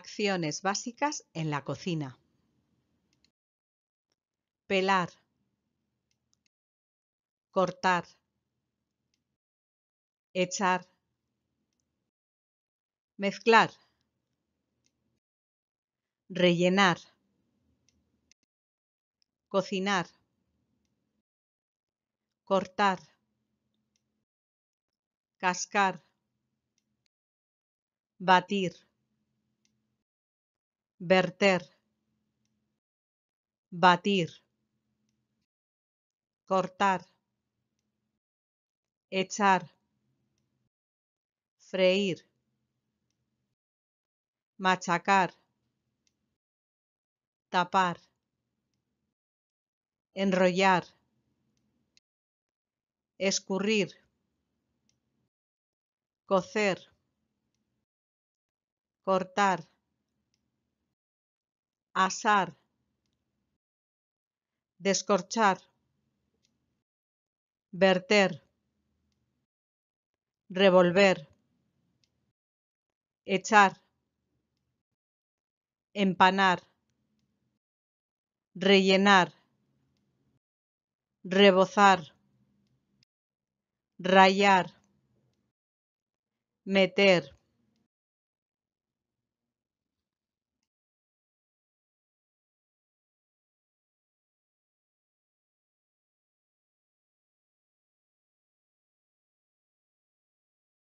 Acciones básicas en la cocina. Pelar. Cortar. Echar. Mezclar. Rellenar. Cocinar. Cortar. Cascar. Batir verter, batir, cortar, echar, freír, machacar, tapar, enrollar, escurrir, cocer, cortar, asar, descorchar, verter, revolver, echar, empanar, rellenar, rebozar, rayar, meter,